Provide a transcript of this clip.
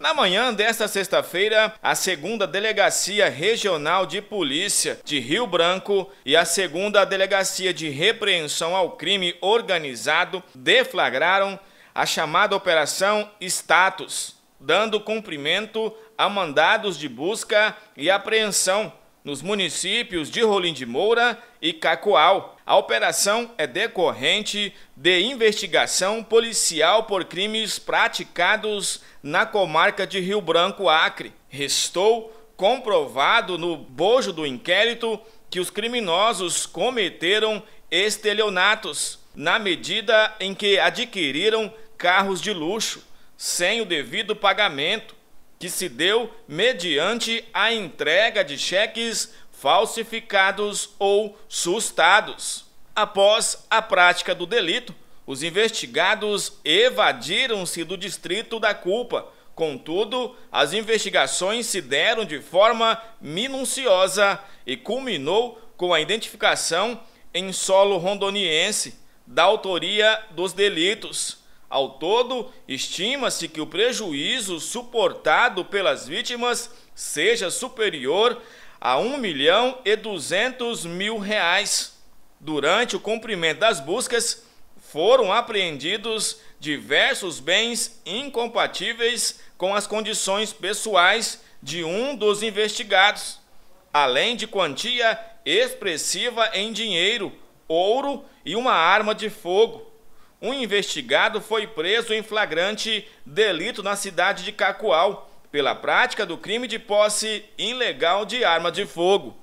Na manhã desta sexta-feira, a segunda Delegacia Regional de Polícia de Rio Branco e a segunda Delegacia de Repreensão ao Crime Organizado deflagraram a chamada Operação Status, dando cumprimento a mandados de busca e apreensão nos municípios de Rolim de Moura e Cacoal. A operação é decorrente de investigação policial por crimes praticados na comarca de Rio Branco, Acre. Restou comprovado no bojo do inquérito que os criminosos cometeram estelionatos na medida em que adquiriram carros de luxo sem o devido pagamento que se deu mediante a entrega de cheques falsificados ou sustados. Após a prática do delito, os investigados evadiram-se do distrito da culpa. Contudo, as investigações se deram de forma minuciosa e culminou com a identificação em solo rondoniense da autoria dos delitos. Ao todo, estima-se que o prejuízo suportado pelas vítimas seja superior a 1 milhão e 200 mil reais. Durante o cumprimento das buscas, foram apreendidos diversos bens incompatíveis com as condições pessoais de um dos investigados, além de quantia expressiva em dinheiro, ouro e uma arma de fogo um investigado foi preso em flagrante delito na cidade de Cacoal pela prática do crime de posse ilegal de arma de fogo.